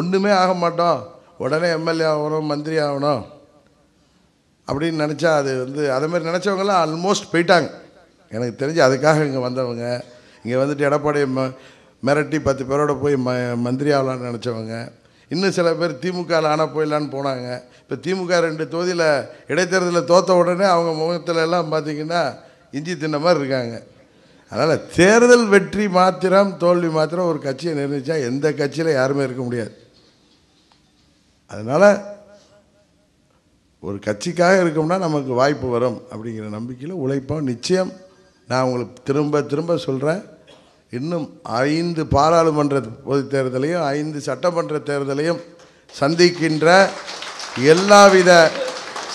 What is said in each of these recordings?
ஒன்றுமே ஆக மாட்டோம் உடனே எம்எல்ஏ ஆகணும் மந்திரி ஆகணும் அப்படின்னு நினச்சா அது வந்து அதே மாதிரி நினச்சவங்கெல்லாம் ஆல்மோஸ்ட் போயிட்டாங்க எனக்கு தெரிஞ்சு அதுக்காக இங்கே வந்தவங்க இங்கே வந்துட்டு எடப்பாடி ம மிரட்டி பத்து பேரோட போய் ம மந்திரி ஆகலான்னு நினச்சவங்க இன்னும் சில பேர் திமுகவில் ஆனால் போயிடலான்னு போனாங்க இப்போ திமுக ரெண்டு தொகுதியில் இடைத்தேர்தலில் தோற்ற உடனே அவங்க முகத்துல எல்லாம் பார்த்திங்கன்னா இஞ்சி தின்ன மாதிரி இருக்காங்க அதனால் தேர்தல் வெற்றி மாத்திரம் தோல்வி மாத்திரம் ஒரு கட்சியை நிர்ணயித்தா எந்த கட்சியில் யாருமே இருக்க முடியாது அதனால் ஒரு கட்சிக்காக இருக்கோம்னா நமக்கு வாய்ப்பு வரும் அப்படிங்கிற நம்பிக்கையில் உழைப்போம் நிச்சயம் நான் உங்களுக்கு திரும்ப திரும்ப சொல்கிறேன் இன்னும் ஐந்து பாராளுமன்ற பொது தேர்தலையும் ஐந்து சட்டமன்ற தேர்தலையும் சந்திக்கின்ற எல்லாவித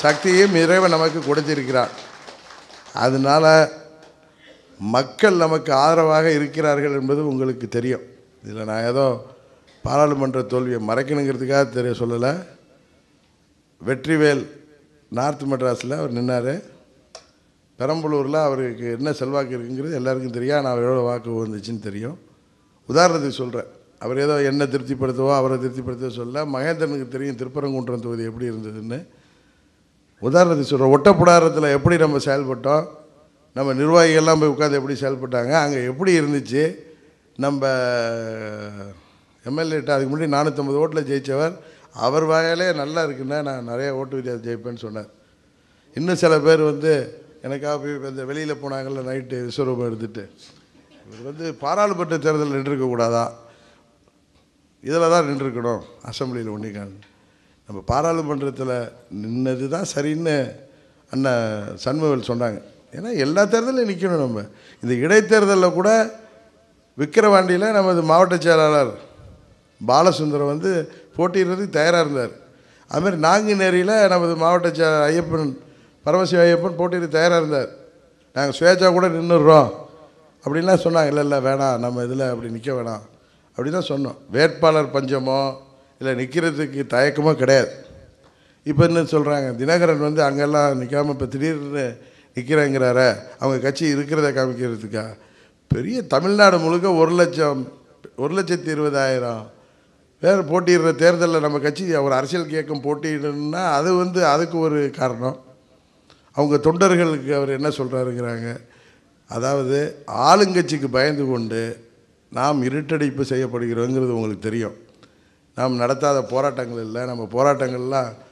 சக்தியும் இறைவன் நமக்கு கொடுத்திருக்கிறான் அதனால் மக்கள் நமக்கு ஆதரவாக இருக்கிறார்கள் என்பது உங்களுக்கு தெரியும் இதில் நான் ஏதோ பாராளுமன்ற தோல்வியை மறைக்கணுங்கிறதுக்காக தெரிய சொல்லலை வெற்றிவேல் நார்த் மெட்ராஸில் அவர் நின்னார் பெரம்பலூரில் அவருக்கு என்ன செல்வாக்கு இருக்குங்கிறது எல்லாருக்கும் தெரியும் ஆனால் எவ்வளோ வாக்கு வந்துச்சுன்னு தெரியும் உதாரணத்துக்கு சொல்கிறேன் அவர் ஏதோ என்ன திருப்திப்படுத்தவோ அவரை திருப்திப்படுத்தவோ சொல்ல மகேந்திரனுக்கு தெரியும் திருப்பரங்குன்றம் தொகுதி எப்படி இருந்ததுன்னு உதாரணத்துக்கு சொல்கிறேன் ஒட்டப்புடாரத்தில் எப்படி நம்ம செயல்பட்டோம் நம்ம நிர்வாகிகள்லாம் போய் உட்காந்து எப்படி செயல்பட்டாங்க அங்கே எப்படி இருந்துச்சு நம்ம எம்எல்ஏட்ட அதுக்கு முன்னாடி நானூற்றம்பது ஓட்டில் ஜெயித்தவர் அவர் வாயாலே நல்லா இருக்குன்னா நான் நிறையா ஓட்டு வித்தியாசம் ஜெயிப்பேன்னு சொன்னார் இன்னும் சில பேர் வந்து எனக்காக போய் இந்த வெளியில் போனாங்கள்ல நைட்டு விஸ்வரூபம் எடுத்துகிட்டு இவர் வந்து பாராளுமன்ற தேர்தலில் நின்றுருக்கக்கூடாதா இதில் தான் நின்றுருக்கணும் அசம்பிளியில் ஒன்றிக்கான நம்ம பாராளுமன்றத்தில் நின்னது தான் சரின்னு அண்ணன் சண்முகல் சொன்னாங்க ஏன்னா எல்லா தேர்தலையும் நிற்கணும் நம்ம இந்த இடைத்தேர்தலில் கூட விக்கிரவாண்டியில் நமது மாவட்ட செயலாளர் பாலசுந்தரம் வந்து போட்டியிடுறதுக்கு தயாராக இருந்தார் அதுமாதிரி நாங்குநேரியில் நமது மாவட்ட செயலர் ஐயப்பன் பரமசிவ ஐயப்பன் போட்டியிட தயாராக இருந்தார் நாங்கள் சுயேட்சா கூட நின்றுடுறோம் அப்படின்லாம் சொன்னாங்க இல்லை இல்லை வேணாம் நம்ம இதில் அப்படி நிற்க வேணாம் அப்படி தான் சொன்னோம் வேட்பாளர் பஞ்சமோ இல்லை நிற்கிறதுக்கு தயக்கமோ கிடையாது இப்போ என்ன சொல்கிறாங்க தினகரன் வந்து அங்கெல்லாம் நிற்காமல் இப்போ திடீர்னு நிற்கிறேங்கிறார அவங்க கட்சி இருக்கிறத காமிக்கிறதுக்கா பெரிய தமிழ்நாடு முழுக்க ஒரு லட்சம் ஒரு லட்சத்தி இருபதாயிரம் வேறு போட்டியிடுற தேர்தலில் நம்ம கட்சி அவர் அரசியல் கேட்கும் போட்டியிடணும்னா அது வந்து அதுக்கு ஒரு காரணம் அவங்க தொண்டர்களுக்கு அவர் என்ன சொல்கிறாருங்கிறாங்க அதாவது ஆளுங்கட்சிக்கு பயந்து கொண்டு நாம் இருட்டடைப்பு செய்யப்படுகிறோங்கிறது உங்களுக்கு தெரியும் நாம் நடத்தாத போராட்டங்கள் இல்லை நம்ம போராட்டங்கள்லாம்